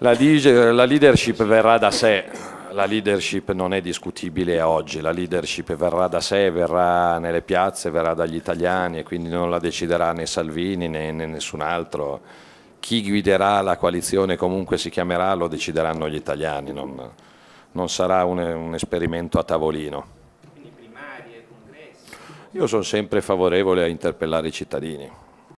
La, la leadership verrà da sé, la leadership non è discutibile oggi, la leadership verrà da sé, verrà nelle piazze, verrà dagli italiani e quindi non la deciderà né Salvini né, né nessun altro. Chi guiderà la coalizione comunque si chiamerà lo decideranno gli italiani, non, non sarà un, un esperimento a tavolino. Io sono sempre favorevole a interpellare i cittadini.